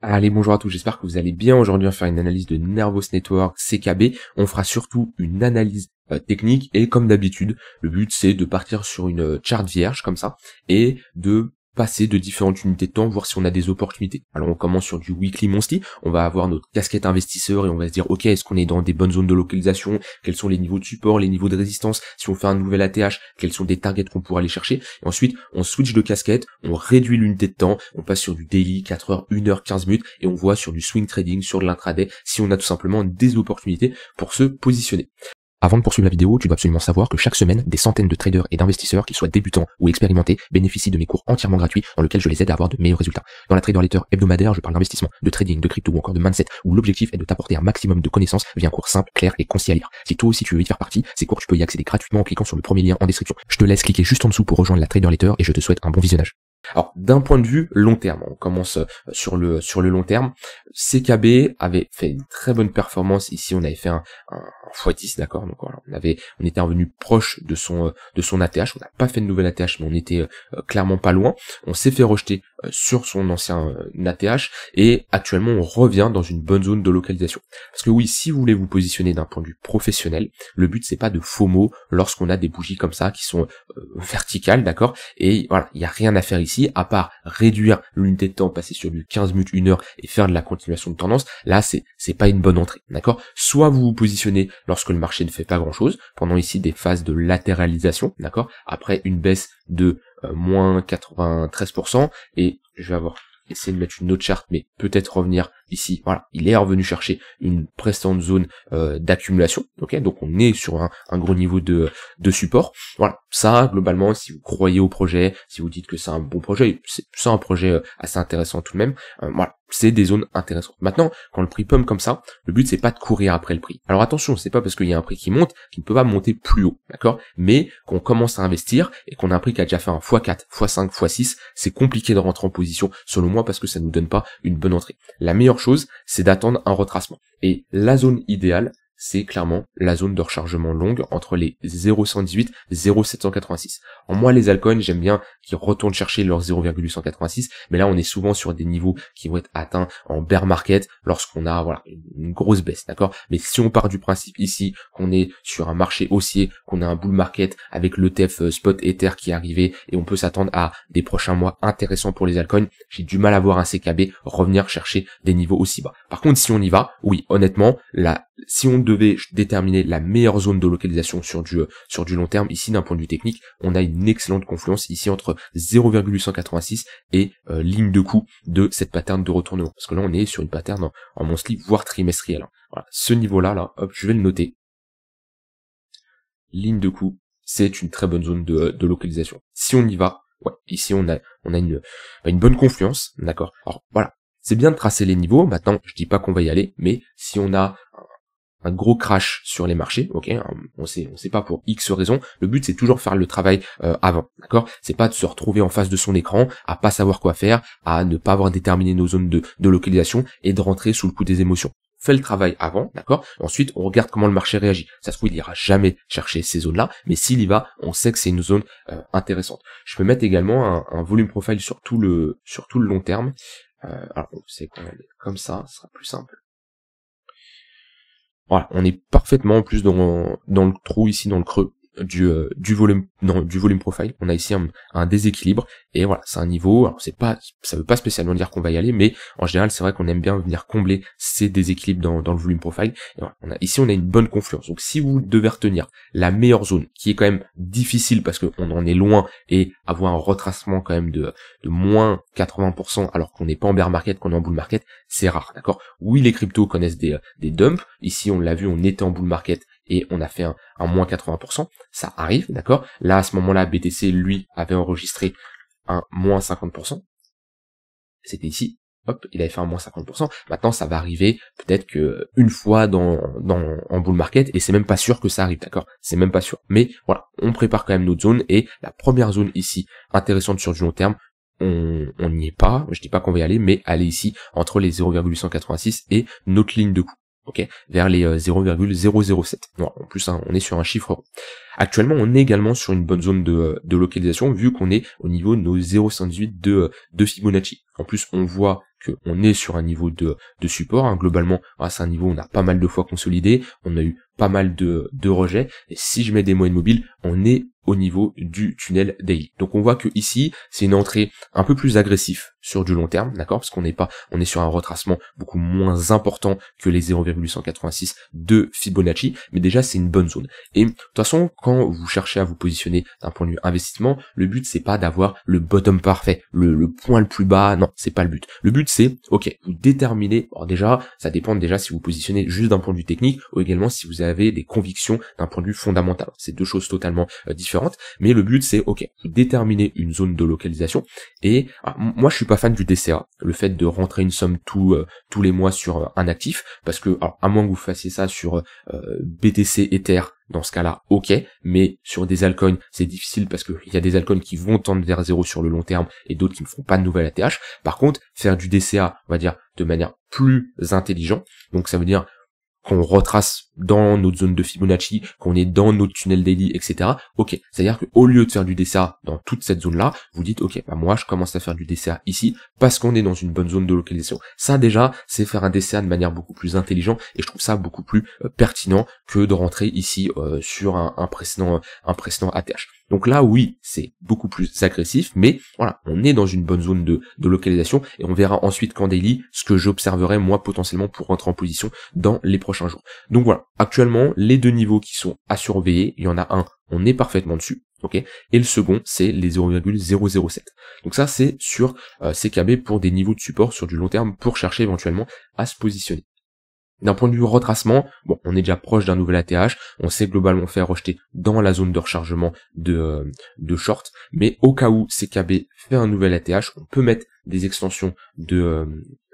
Allez, bonjour à tous, j'espère que vous allez bien. Aujourd'hui, on va faire une analyse de Nervous Network CKB. On fera surtout une analyse euh, technique et comme d'habitude, le but c'est de partir sur une euh, charte vierge comme ça et de passer de différentes unités de temps, voir si on a des opportunités. Alors on commence sur du weekly monthly, on va avoir notre casquette investisseur et on va se dire ok est-ce qu'on est dans des bonnes zones de localisation, quels sont les niveaux de support, les niveaux de résistance, si on fait un nouvel ATH, quels sont des targets qu'on pourra aller chercher. Et ensuite on switch de casquette, on réduit l'unité de temps, on passe sur du daily, 4 heures, 1 heure, 15 minutes et on voit sur du swing trading, sur de l'intraday, si on a tout simplement des opportunités pour se positionner. Avant de poursuivre la vidéo, tu dois absolument savoir que chaque semaine, des centaines de traders et d'investisseurs, qu'ils soient débutants ou expérimentés, bénéficient de mes cours entièrement gratuits dans lesquels je les aide à avoir de meilleurs résultats. Dans la Trader Letter hebdomadaire, je parle d'investissement, de trading, de crypto ou encore de mindset, où l'objectif est de t'apporter un maximum de connaissances via un cours simple, clair et concis à lire. Si toi aussi tu veux y faire partie, ces cours tu peux y accéder gratuitement en cliquant sur le premier lien en description. Je te laisse cliquer juste en dessous pour rejoindre la Trader Letter et je te souhaite un bon visionnage. Alors d'un point de vue long terme, on commence euh, sur le sur le long terme. CKB avait fait une très bonne performance ici, on avait fait un, 10 d'accord. Donc voilà, on avait on était revenu proche de son euh, de son ATH, on n'a pas fait de nouvelle ATH mais on était euh, clairement pas loin. On s'est fait rejeter euh, sur son ancien ATH euh, et actuellement on revient dans une bonne zone de localisation. Parce que oui, si vous voulez vous positionner d'un point de vue professionnel, le but c'est pas de FOMO lorsqu'on a des bougies comme ça qui sont euh, verticales, d'accord Et voilà, il n'y a rien à faire ici à part réduire l'unité de temps, passer sur du 15 minutes, 1 heure et faire de la continuation de tendance. Là, c'est c'est pas une bonne entrée, d'accord Soit vous vous positionnez lorsque le marché ne fait pas grand-chose, pendant ici des phases de latéralisation, d'accord Après une baisse de euh, moins 93%, et je vais avoir essayé de mettre une autre charte, mais peut-être revenir ici, voilà, il est revenu chercher une prestante zone euh, d'accumulation, ok, donc on est sur un, gros niveau de, de, support, voilà, ça, globalement, si vous croyez au projet, si vous dites que c'est un bon projet, c'est un projet euh, assez intéressant tout de même, euh, voilà, c'est des zones intéressantes. Maintenant, quand le prix pomme comme ça, le but c'est pas de courir après le prix. Alors attention, c'est pas parce qu'il y a un prix qui monte qu'il ne peut pas monter plus haut, d'accord Mais qu'on commence à investir et qu'on a un prix qui a déjà fait un x4, x5, x6, c'est compliqué de rentrer en position selon moi parce que ça ne nous donne pas une bonne entrée. La meilleure chose, c'est d'attendre un retracement. Et la zone idéale, c'est clairement la zone de rechargement longue entre les 0,118 et 0,786. En moi, les alcools j'aime bien qu'ils retournent chercher leur 0,886, mais là, on est souvent sur des niveaux qui vont être atteints en bear market lorsqu'on a voilà une grosse baisse, d'accord Mais si on part du principe ici qu'on est sur un marché haussier, qu'on a un bull market avec le l'ETF euh, spot Ether qui est arrivé et on peut s'attendre à des prochains mois intéressants pour les alcools j'ai du mal à voir un CKB revenir chercher des niveaux aussi bas. Par contre, si on y va, oui, honnêtement, la si on devait déterminer la meilleure zone de localisation sur du, euh, sur du long terme, ici d'un point de vue technique, on a une excellente confluence ici entre 0,886 et euh, ligne de coup de cette pattern de retournement. Parce que là, on est sur une pattern en, en monthly, voire trimestrielle. Voilà, ce niveau-là, là, hop, je vais le noter. Ligne de coup, c'est une très bonne zone de, euh, de localisation. Si on y va, ouais, ici on a, on a une, bah, une bonne confluence, d'accord. Alors voilà, c'est bien de tracer les niveaux. Maintenant, je dis pas qu'on va y aller, mais si on a un gros crash sur les marchés, ok, hein, on sait, sait pas pour X raison, le but c'est toujours faire le travail euh, avant, d'accord C'est pas de se retrouver en face de son écran, à pas savoir quoi faire, à ne pas avoir déterminé nos zones de, localisation et de rentrer sous le coup des émotions. Fais le travail avant, d'accord Ensuite, on regarde comment le marché réagit. Ça se fout, il ira jamais chercher ces zones-là, mais s'il y va, on sait que c'est une zone euh, intéressante. Je peux mettre également un, volume profile sur tout le, sur le long terme. Euh, alors, c'est comme ça, ce sera plus simple. Voilà, on est parfaitement en plus dans, dans le trou ici, dans le creux. Euh, du, volume non, du volume profile. On a ici un, déséquilibre et voilà, c'est un niveau. Alors c'est pas, ça veut pas spécialement dire qu'on va y aller, mais en général, c'est vrai qu'on aime bien venir combler ces déséquilibres dans, le volume profile. Et on a, ici, on a une bonne confluence. Donc si vous devez retenir la meilleure zone, qui est quand même difficile parce qu'on en est loin et avoir un retracement quand même de, de moins 80% alors qu'on n'est pas en bear market, qu'on est en bull market, c'est rare, d'accord Oui, les cryptos connaissent des, euh, des dumps. Ici, on l'a vu, on était en bull market et on a fait un, moins 80%, ça arrive, d'accord Là, à ce moment-là, BTC, lui, avait enregistré un moins 50%. C'était ici, hop, il avait fait un moins 50%. Maintenant, ça va arriver peut-être que euh, une fois dans, en bull market, et c'est même pas sûr que ça arrive, d'accord C'est même pas sûr. Mais voilà, on prépare quand même notre zone, et la première zone ici, intéressante sur du long terme, on n'y est pas, je dis pas qu'on va y aller, mais aller ici entre les 0,886 et notre ligne de coût vers les 0,007. Euh, en plus, hein, on est sur un chiffre Actuellement, on est également sur une bonne zone de, euh, localisation, vu qu'on est au niveau de nos 0,58 euh, de, Fibonacci. En plus, on voit qu'on est sur un niveau de, support. Hein. Globalement, c'est un niveau où on a pas mal de fois consolidé, on a eu pas mal de, de rejets. Et si je mets des moyennes mobiles, on est au niveau du tunnel daily. Donc on voit que ici, c'est une entrée un peu plus agressive sur du long terme, d'accord Parce qu'on n'est pas on est sur un retracement beaucoup moins important que les 0,186 de Fibonacci, mais déjà c'est une bonne zone. Et de toute façon, quand vous cherchez à vous positionner d'un point de vue investissement, le but c'est pas d'avoir le bottom parfait, le, point le plus bas, non, c'est pas le but. Le but c'est OK, vous déterminez alors déjà, ça dépend déjà si vous positionnez juste d'un point de vue technique ou également si vous avez des convictions d'un point de vue fondamental. C'est deux choses totalement euh, différentes mais le but c'est ok, déterminer une zone de localisation. Et ah, moi je suis pas fan du DCA, le fait de rentrer une somme tout, euh, tous les mois sur euh, un actif, parce que à moins que vous fassiez ça sur euh, BTC Ether, dans ce cas-là, ok, mais sur des altcoins, c'est difficile parce qu'il y a des altcoins qui vont tendre vers zéro sur le long terme et d'autres qui ne font pas de nouvelle ATH. Par contre, faire du DCA, on va dire, de manière plus intelligente, donc ça veut dire qu'on retrace dans notre zone de Fibonacci, qu'on est dans notre tunnel daily, etc. Ok, c'est-à-dire qu'au lieu de faire du DCA dans toute cette zone-là, vous dites, ok, bah moi je commence à faire du DCA ici parce qu'on est dans une bonne zone de localisation. Ça déjà, c'est faire un DCA de manière beaucoup plus intelligente et je trouve ça beaucoup plus euh, pertinent que de rentrer ici euh, sur un, un précédent, un précédent ATH. Donc là, oui, c'est beaucoup plus agressif, mais voilà, on est dans une bonne zone de, localisation et on verra ensuite quand Daily ce que j'observerai moi potentiellement pour rentrer en position dans les prochains jours. Donc voilà, actuellement, les deux niveaux qui sont à surveiller, il y en a un, on est parfaitement dessus, Et le second, c'est les 0,007. Donc ça, c'est sur euh, CKB pour des niveaux de support sur du long terme pour chercher éventuellement à se positionner. D'un point de vue retracement, bon, on est déjà proche d'un nouvel ATH, on sait globalement faire rejeter dans la zone de rechargement de, euh, de short, mais au cas où CKB fait un nouvel ATH, on peut mettre des extensions de, euh,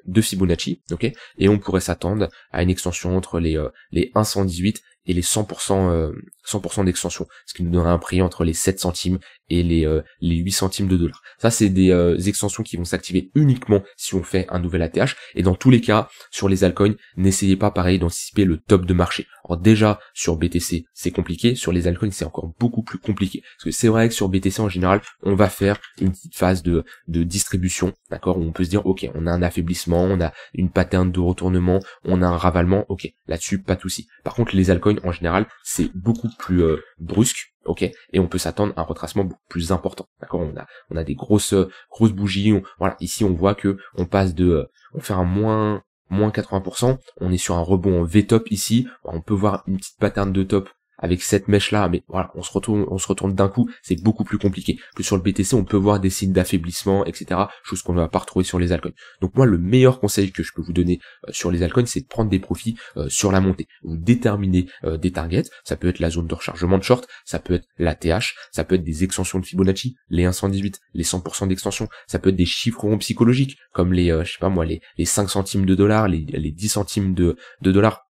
de Fibonacci, ok, et on pourrait s'attendre à une extension entre les, euh, les 118 et les 100%, 100% euh, d'extension, ce qui nous donnera un prix entre les 7 centimes et les, euh, les 8 centimes de dollars. Ça, c'est des euh, extensions qui vont s'activer uniquement si on fait un nouvel ATH. Et dans tous les cas, sur les altcoins, n'essayez pas pareil d'anticiper le top de marché. Alors déjà, sur BTC, c'est compliqué. Sur les altcoins, c'est encore beaucoup plus compliqué. Parce que c'est vrai que sur BTC, en général, on va faire une petite phase de, de distribution, d'accord On peut se dire, ok, on a un affaiblissement, on a une pattern de retournement, on a un ravalement, ok, là-dessus, pas de souci. Par contre, les altcoins, en général, c'est beaucoup plus euh, brusque, ok, et on peut s'attendre à un retracement beaucoup plus important. D'accord, on a on a des grosses euh, grosses bougies. voilà, ici on voit que on passe de, euh, on fait un moins moins 80%, on est sur un rebond V-top ici, on peut voir une petite pattern de top avec cette mèche là, mais voilà, on se retourne, on se retourne d'un coup, c'est beaucoup plus compliqué. Que sur le BTC, on peut voir des signes d'affaiblissement, etc. Chose qu'on ne va pas retrouver sur les altcoins. Donc moi, le meilleur conseil que je peux vous donner euh, sur les altcoins, c'est de prendre des profits euh, sur la montée. Vous déterminez euh, des targets. Ça peut être la zone de rechargement de short, ça peut être la TH, ça peut être des extensions de Fibonacci, les 118, les 100% d'extension. Ça peut être des chiffres psychologiques comme les, je sais pas moi, les, les 5 centimes de dollars, les, les 10 centimes de, de dollars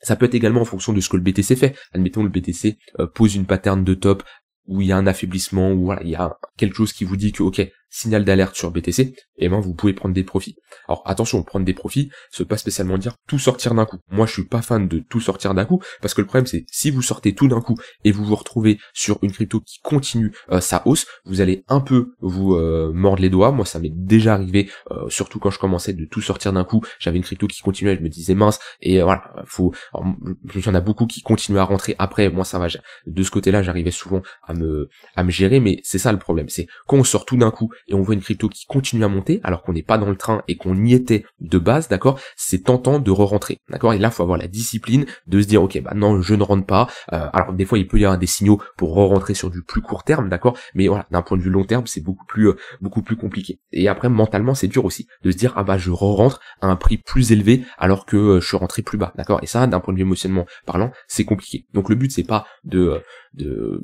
ça peut être également en fonction de ce que le BTC fait. Admettons le BTC euh, pose une pattern de top où il y a un affaiblissement, où voilà, il y a quelque chose qui vous dit que ok, signal d'alerte sur BTC, et ben vous pouvez prendre des profits. Alors attention, prendre des profits, ce pas spécialement dire tout sortir d'un coup. Moi je suis pas fan de tout sortir d'un coup, parce que le problème c'est si vous sortez tout d'un coup et vous vous retrouvez sur une crypto qui continue euh, sa hausse, vous allez un peu vous euh, mordre les doigts. Moi ça m'est déjà arrivé, euh, surtout quand je commençais de tout sortir d'un coup, j'avais une crypto qui continuait, je me disais mince, et voilà, faut. il y en a beaucoup qui continuent à rentrer après, moi ça va, de ce côté-là j'arrivais souvent à me, à me gérer, mais c'est ça le problème, c'est quand on sort tout d'un coup et on voit une crypto qui continue à monter alors qu'on n'est pas dans le train et qu'on y était de base, d'accord, c'est tentant de re-rentrer, d'accord. Et là, il faut avoir la discipline de se dire, ok, bah non, je ne rentre pas. Euh, alors des fois, il peut y avoir des signaux pour re-rentrer sur du plus court terme, d'accord. Mais voilà, d'un point de vue long terme, c'est beaucoup plus, euh, beaucoup plus compliqué. Et après, mentalement, c'est dur aussi de se dire, ah bah je re-rentre à un prix plus élevé alors que euh, je suis rentré plus bas, d'accord. Et ça, d'un point de vue émotionnellement parlant, c'est compliqué. Donc le but, c'est pas de, de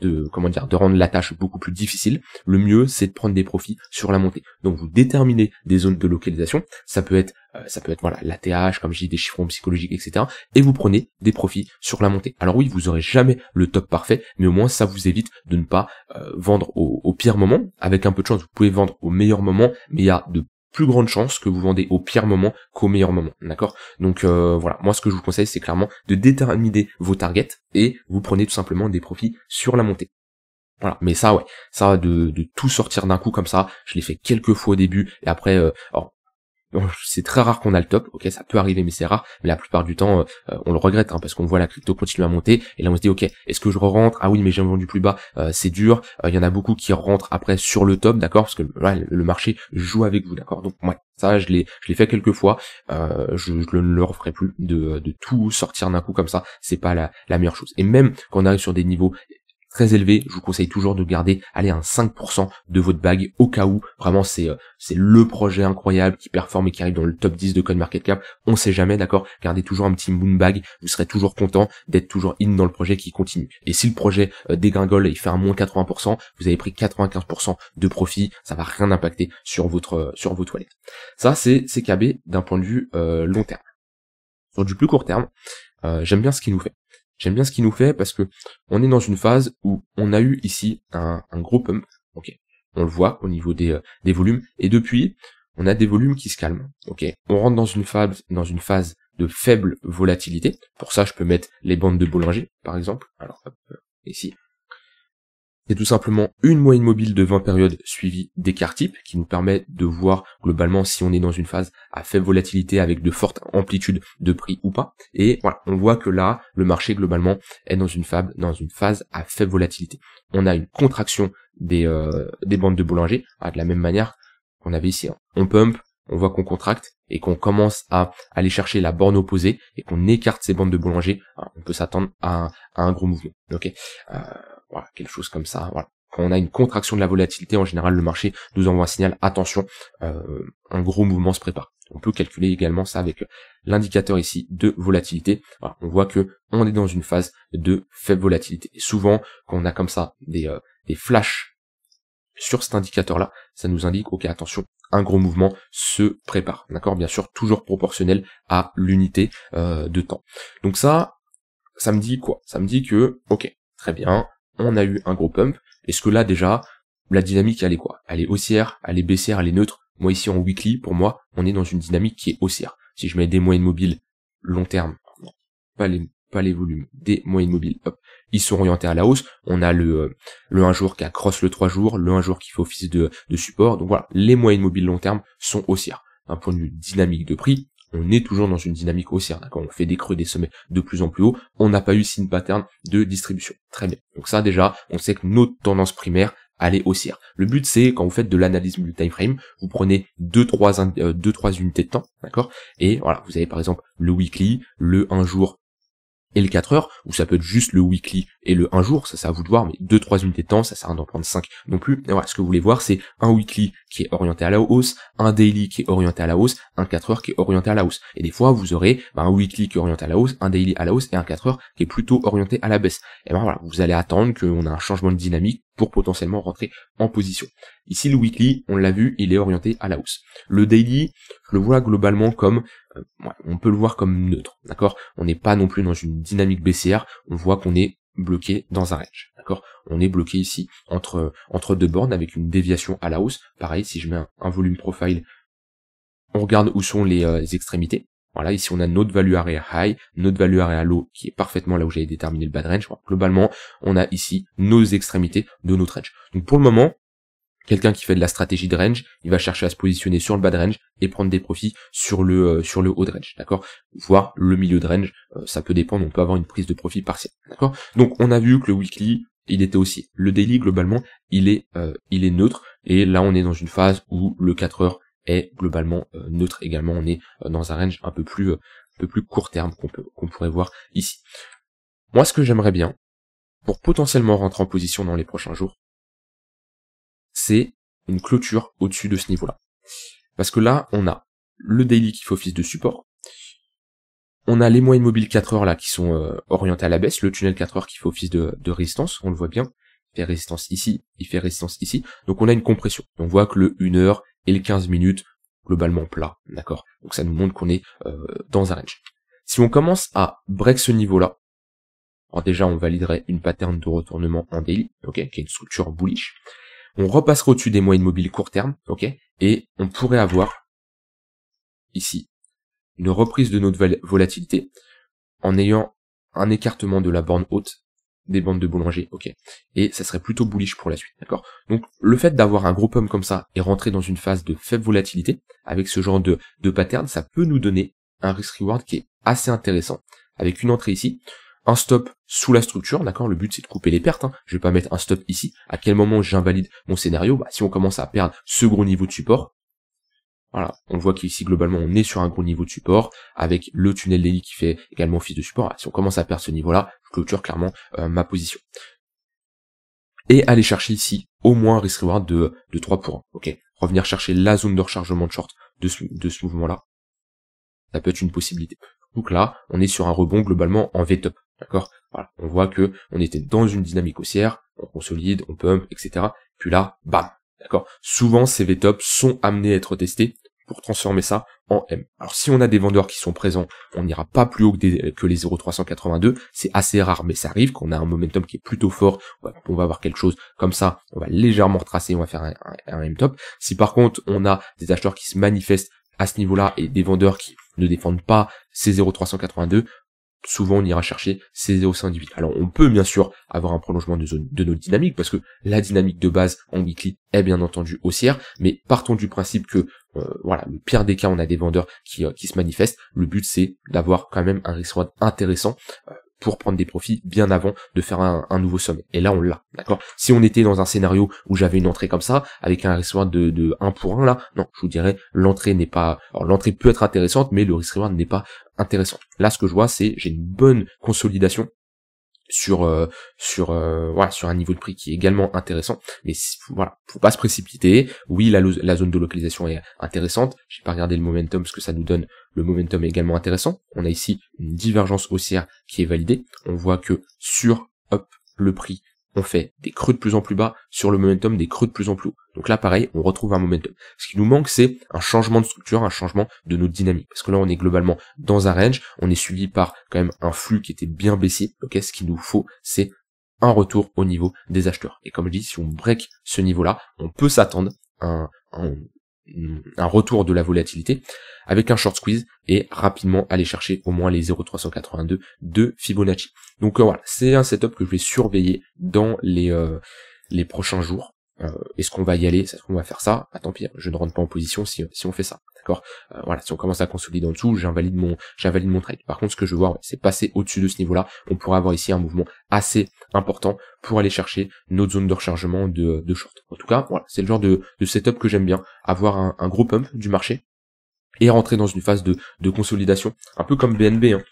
de comment dire de rendre la tâche beaucoup plus difficile, le mieux c'est de prendre des profits sur la montée. Donc vous déterminez des zones de localisation, ça peut être euh, ça peut être voilà la TH, comme j'ai dit des chiffrons psychologiques etc. Et vous prenez des profits sur la montée. Alors oui vous aurez jamais le top parfait, mais au moins ça vous évite de ne pas euh, vendre au, au, pire moment. Avec un peu de chance vous pouvez vendre au meilleur moment, mais il y a de plus grande chance que vous vendez au pire moment qu'au meilleur moment, d'accord Donc euh, voilà, moi ce que je vous conseille c'est clairement de déterminer vos targets et vous prenez tout simplement des profits sur la montée. Voilà, mais ça ouais, ça de, de tout sortir d'un coup comme ça, je l'ai fait quelques fois au début et après, euh, alors euh, c'est très rare qu'on a le top, ok, ça peut arriver mais c'est rare, mais la plupart du temps euh, euh, on le regrette hein, parce qu'on voit la crypto continuer à monter et là on se dit ok, est-ce que je rentre Ah oui mais j'ai vendu plus bas, c'est dur, il y en a beaucoup qui rentrent après sur le top, d'accord, parce que ouais, le marché joue avec vous, d'accord, donc moi, ça je l'ai je l'ai fait quelques fois, je, ne le, referai plus de, de tout sortir d'un coup comme ça, c'est pas la, la meilleure chose. Et même quand on arrive sur des niveaux très élevé. Je vous conseille toujours de garder, allez, un 5% de votre bague au cas où. Vraiment, c'est euh, c'est le projet incroyable qui performe et qui arrive dans le top 10 de Code Market Cap. On sait jamais, d'accord Gardez toujours un petit moon bag. Vous serez toujours content d'être toujours in dans le projet qui continue. Et si le projet euh, dégringole et il fait un moins 80%, vous avez pris 95% de profit. Ça va rien impacter sur votre euh, sur vos toilettes. Ça, c'est CKB d'un point de vue long terme. Sur du plus court terme, j'aime bien ce qu'il nous fait. J'aime bien ce qu'il nous fait parce que on est dans une phase où on a eu ici un, gros pump. on le voit au niveau euh, des, volumes. Et depuis, on a des volumes qui se calment. on rentre dans une phase, dans une phase de faible volatilité. Pour ça, je peux mettre les bandes de Bollinger, par exemple. Alors euh, ici, c'est tout simplement une moyenne mobile de 20 périodes suivie d'écart type qui nous permet de voir globalement si on est dans une phase à faible volatilité avec de fortes amplitudes de prix ou pas. Et voilà, on voit que là, le marché globalement est dans une, phase dans une phase à faible volatilité. On a une contraction des, euh, des bandes de Bollinger de la même manière qu'on avait ici. Hein. On pump, on voit qu'on contracte et qu'on commence à aller chercher la borne opposée et qu'on écarte ces bandes de Bollinger, on peut s'attendre à, un gros mouvement. Ok. Euh, voilà, quelque chose comme ça. Voilà. Quand on a une contraction de la volatilité, en général, le marché nous envoie un signal, attention, euh, un gros mouvement se prépare. On peut calculer également ça avec l'indicateur ici de volatilité. Voilà, on voit que on est dans une phase de faible volatilité. Et souvent, quand on a comme ça des, euh, des flashs sur cet indicateur-là, ça nous indique, ok, attention, un gros mouvement se prépare. D'accord Bien sûr, toujours proportionnel à l'unité euh, de temps. Donc ça, ça me dit quoi Ça me dit que, ok, très bien, on a eu un gros pump. Est-ce que là déjà, la dynamique elle est quoi Elle est haussière, elle est baissière, elle est neutre. Moi ici en weekly, pour moi, on est dans une dynamique qui est haussière. Si je mets des moyennes mobiles long terme, pas les pas les volumes, des moyennes mobiles, hop, ils sont orientés à la hausse. On a le euh, le 1 jour qui accroche le 3 jours, le 1 jour qui fait office de, de support. Donc voilà, les moyennes mobiles long terme sont haussières. Un point de vue dynamique de prix, on est toujours dans une dynamique haussière, d'accord On fait des creux, des sommets de plus en plus haut, on n'a pas eu signe pattern de distribution. Très bien. Donc ça déjà, on sait que notre tendance primaire, elle est haussière. Le but c'est quand vous faites de l'analyse du time frame, vous prenez deux trois, euh, trois unités de temps, d'accord Et voilà, vous avez par exemple le weekly, le 1 jour, et le 4 heures, ou ça peut être juste le weekly et le 1 jour, ça c'est à vous de voir, mais 2-3 unités de temps, ça sert à d'en prendre 5 non plus. voilà, ce que vous voulez voir, c'est un weekly qui est orienté à la hausse, un daily qui est orienté à la hausse, un 4 heures qui est orienté à la hausse. Et des fois, vous aurez ben, un weekly qui est orienté à la hausse, un daily à la hausse et un 4 heures qui est plutôt orienté à la baisse. Et ben voilà, vous allez attendre qu'on a un changement de dynamique pour potentiellement rentrer en position. Ici, le weekly, on l'a vu, il est orienté à la hausse. Le daily, je le vois globalement comme, euh, on peut le voir comme neutre, d'accord On n'est pas non plus dans une dynamique baissière, on voit qu'on est bloqué dans un range, d'accord On est bloqué ici entre, entre deux bornes avec une déviation à la hausse. Pareil, si je mets un, volume profile, on regarde où sont les euh, extrémités, voilà, ici on a notre value area high, notre value area low qui est parfaitement là où j'avais déterminé le bad range. globalement, on a ici nos extrémités de notre range. Donc pour le moment, quelqu'un qui fait de la stratégie de range, il va chercher à se positionner sur le bad range et prendre des profits sur le euh, sur le haut de range, d'accord Voir le milieu de range, euh, ça peut dépendre, on peut avoir une prise de profit partielle, d'accord Donc on a vu que le weekly, il était aussi le daily globalement, il est euh, il est neutre et là on est dans une phase où le 4 heures est globalement euh, neutre également. On est euh, dans un range un peu plus, euh, un peu plus court terme qu'on qu'on pourrait voir ici. Moi, ce que j'aimerais bien, pour potentiellement rentrer en position dans les prochains jours, c'est une clôture au-dessus de ce niveau-là. Parce que là, on a le daily qui fait office de support. On a les moyennes mobiles 4 heures là qui sont orientées à la baisse, le tunnel 4 heures qui fait office de, résistance, on le voit bien. Il fait résistance ici, il fait résistance ici. Donc on a une compression. On voit que le 1 heure, et les 15 minutes globalement plat, d'accord Donc ça nous montre qu'on est euh, dans un range. Si on commence à break ce niveau-là, alors déjà on validerait une pattern de retournement en daily, ok, qui est une structure bullish. On repasserait au-dessus des moyennes mobiles court terme, ok, et on pourrait avoir ici une reprise de notre volatilité en ayant un écartement de la borne haute des bandes de boulanger, ok. Et ça serait plutôt bullish pour la suite, d'accord Donc le fait d'avoir un gros pomme comme ça et rentrer dans une phase de faible volatilité, avec ce genre de, de pattern, ça peut nous donner un risk-reward qui est assez intéressant, avec une entrée ici, un stop sous la structure, d'accord Le but c'est de couper les pertes, hein. je vais pas mettre un stop ici. À quel moment j'invalide mon scénario bah, Si on commence à perdre ce gros niveau de support, voilà, on voit qu'ici globalement on est sur un gros niveau de support, avec le tunnel d'Eli qui fait également office de support. Si on commence à perdre ce niveau-là, je clôture clairement euh, ma position. Et aller chercher ici au moins un risk reward de, de 3 pour 1. Ok, revenir chercher la zone de rechargement de short de ce, de ce mouvement-là. Ça peut être une possibilité. Donc là, on est sur un rebond globalement en V-top. D'accord Voilà, on voit que on était dans une dynamique haussière, on consolide, on pump, etc. Puis là, bam, D'accord Souvent, ces v top sont amenés à être testés pour transformer ça en M. Alors si on a des vendeurs qui sont présents, on n'ira pas plus haut que, les 0,382, c'est assez rare, mais ça arrive qu'on a un momentum qui est plutôt fort, on va, avoir quelque chose comme ça, on va légèrement retracer, on va faire un, un M top. Si par contre on a des acheteurs qui se manifestent à ce niveau-là et des vendeurs qui ne défendent pas ces 0,382, souvent on ira chercher ces du individuelles. Alors on peut bien sûr avoir un prolongement de, zone, de notre dynamique parce que la dynamique de base en weekly est bien entendu haussière, mais partons du principe que euh, voilà, le pire des cas on a des vendeurs qui, euh, qui se manifestent. Le but c'est d'avoir quand même un risk intéressant. Euh, pour prendre des profits bien avant de faire un, nouveau sommet. Et là, on l'a, d'accord Si on était dans un scénario où j'avais une entrée comme ça, avec un risk de, de 1 pour 1, là, non, je vous dirais, l'entrée n'est pas... Alors, l'entrée peut être intéressante, mais le risk reward n'est pas intéressant. Là, ce que je vois, c'est j'ai une bonne consolidation sur euh, sur euh, sur un niveau de prix qui est également intéressant mais voilà faut pas se précipiter oui la, zone de localisation est intéressante j'ai pas regardé le momentum ce que ça nous donne le momentum est également intéressant on a ici une divergence haussière qui est validée on voit que sur hop le prix on fait des creux de plus en plus bas sur le momentum des creux de plus en plus haut. Donc là, pareil, on retrouve un momentum. Ce qui nous manque, c'est un changement de structure, un changement de notre dynamique. Parce que là, on est globalement dans un range, on est suivi par quand même un flux qui était bien baissé. Ok, ce qu'il nous faut, c'est un retour au niveau des acheteurs. Et comme je dis, si on break ce niveau-là, on peut s'attendre à un, un retour de la volatilité avec un short squeeze et rapidement aller chercher au moins les 0,382 de Fibonacci. Donc euh, voilà, c'est un setup que je vais surveiller dans les, euh, les prochains jours euh, est-ce qu'on va y aller Est-ce qu'on va faire ça Ah tant pis, hein, je ne rentre pas en position si, si on fait ça. D'accord euh, Voilà, si on commence à consolider en dessous, j'invalide mon, j'invalide mon trade. Par contre, ce que je vois, c'est passer au-dessus de ce niveau-là. On pourrait avoir ici un mouvement assez important pour aller chercher notre zone de rechargement de, de short. En tout cas, voilà, c'est le genre de, de setup que j'aime bien. Avoir un, un gros pump du marché, et rentrer dans une phase de, de consolidation, un peu comme BNB. Hein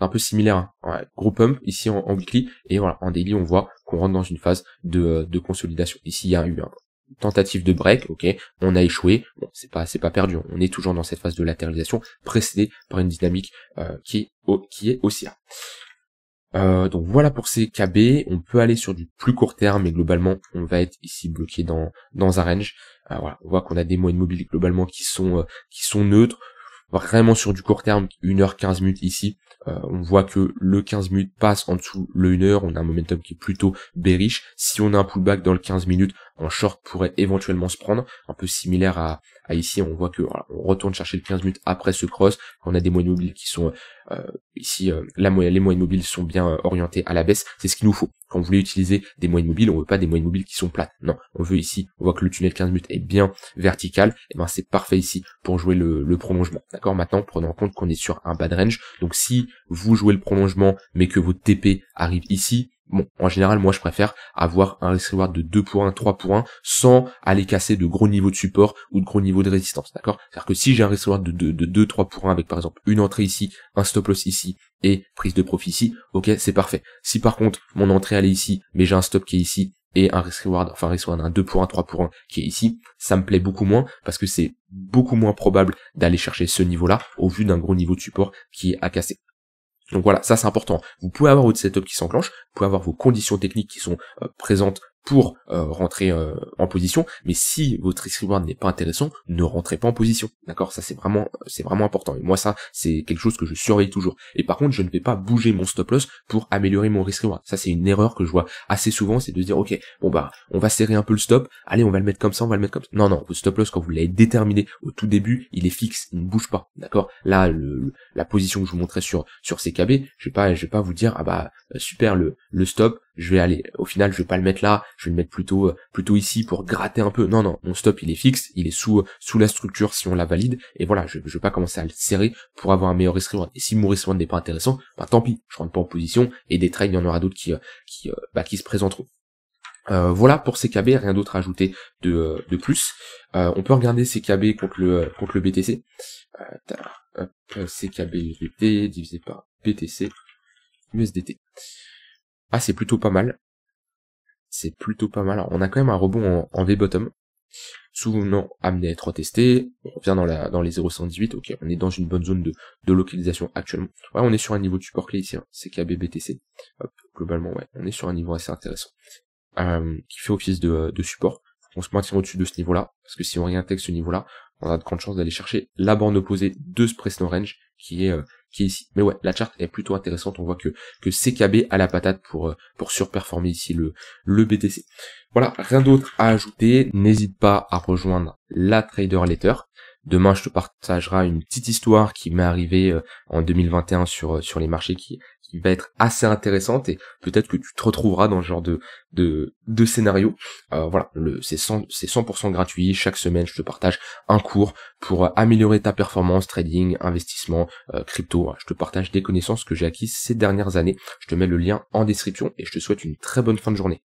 un peu similaire. Hein. Gros pump ici en, weekly et voilà en daily on voit qu'on rentre dans une phase de, euh, consolidation. Ici il y a eu un tentative de break, ok, on a échoué, bon, c'est pas c'est pas perdu, hein. on est toujours dans cette phase de latéralisation précédée par une dynamique euh, qui est qui est haussière. Euh, donc voilà pour ces KB, on peut aller sur du plus court terme, mais globalement on va être ici bloqué dans dans un range. Euh, voilà, on voit qu'on a des moyennes mobiles globalement qui sont qui sont neutres vraiment sur du court terme, 1h15 minutes ici, euh, on voit que le 15 minutes passe en dessous le 1h, on a un momentum qui est plutôt bearish. Si on a un pullback dans le 15 minutes, en short pourrait éventuellement se prendre, un peu similaire à, ici, on voit que on retourne chercher le 15 minutes après ce cross, on a des moyennes mobiles qui sont euh, ici, euh, la moyenne, les moyennes mobiles sont bien euh, orientées à la baisse, c'est ce qu'il nous faut. Quand vous voulez utiliser des moyennes mobiles, on veut pas des moyennes mobiles qui sont plates. Non, on veut ici, on voit que le tunnel 15 minutes est bien vertical, et eh ben c'est parfait ici pour jouer le, le prolongement. D'accord Maintenant, prenons en compte qu'on est sur un bad range, donc si vous jouez le prolongement mais que votre TP arrive ici, Bon, en général, moi je préfère avoir un risk reward de 2 pour 3 pour sans aller casser de gros niveaux de support ou de gros niveaux de résistance, d'accord C'est-à-dire que si j'ai un risk reward de 2, de 2, 3 pour avec par exemple une entrée ici, un stop loss ici et prise de profit ici, ok, c'est parfait. Si par contre mon entrée allait est ici, mais j'ai un stop qui est ici et un risk reward, enfin risk un 2 pour 3 pour 1 qui est ici, ça me plaît beaucoup moins parce que c'est beaucoup moins probable d'aller chercher ce niveau-là au vu d'un gros niveau de support qui est à casser. Donc voilà, ça c'est important. Vous pouvez avoir votre setup qui s'enclenche, vous pouvez avoir vos conditions techniques qui sont euh, présentes pour euh, rentrer euh, en position. Mais si votre risk reward n'est pas intéressant, ne rentrez pas en position. D'accord Ça c'est vraiment c'est vraiment important. Et moi ça c'est quelque chose que je surveille toujours. Et par contre je ne vais pas bouger mon stop loss pour améliorer mon risk reward. Ça c'est une erreur que je vois assez souvent, c'est de dire ok bon bah on va serrer un peu le stop. Allez on va le mettre comme ça, on va le mettre comme ça. Non non votre stop loss quand vous l'avez déterminé au tout début, il est fixe, il ne bouge pas. D'accord Là la position que je vous montrais sur sur CKB, je vais pas je vais pas vous dire ah bah super le le stop je vais aller, au final, je vais pas le mettre là, je vais le mettre plutôt, euh, plutôt ici pour gratter un peu. Non, non, mon stop, il est fixe, il est sous, sous la structure si on la valide. Et voilà, je, je vais pas commencer à le serrer pour avoir un meilleur risk Et si mon risk n'est pas intéressant, bah, tant pis, je rentre pas en position et des trades, il y en aura d'autres qui, euh, qui, euh, bah, qui se présenteront. Euh, voilà pour CKB, rien d'autre à ajouter de, de plus. on peut regarder CKB contre le, contre le BTC. CKB USDT divisé par BTC USDT. Ah, c'est plutôt pas mal. C'est plutôt pas mal. On a quand même un rebond en, V-bottom. Souvent amené à être retesté. On revient dans, la, dans les 0,118. Ok, on est dans une bonne zone de, de localisation actuellement. Ouais, on est sur un niveau de support clé ici. Hein. c'est KBBTC. Hop, globalement, ouais, on est sur un niveau assez intéressant. Euh, qui fait office de, de support. On se maintient au-dessus de ce niveau-là. Parce que si on réintègre ce niveau-là, on a de grandes chances d'aller chercher la bande opposée de ce précédent range qui est euh, qui est ici. Mais ouais, la charte est plutôt intéressante. On voit que, que CKB a la patate pour, euh, pour surperformer ici le, le BTC. Voilà, rien d'autre à ajouter. N'hésite pas à rejoindre la Trader Letter Demain, je te partagerai une petite histoire qui m'est arrivée euh, en 2021 sur, euh, sur les marchés qui, va être assez intéressante et peut-être que tu te retrouveras dans ce genre de, de, de scénario. Euh, voilà, c'est 100%, 100 gratuit. Chaque semaine, je te partage un cours pour améliorer ta performance, trading, investissement, crypto. Je te partage des connaissances que j'ai acquises ces dernières années. Je te mets le lien en description et je te souhaite une très bonne fin de journée.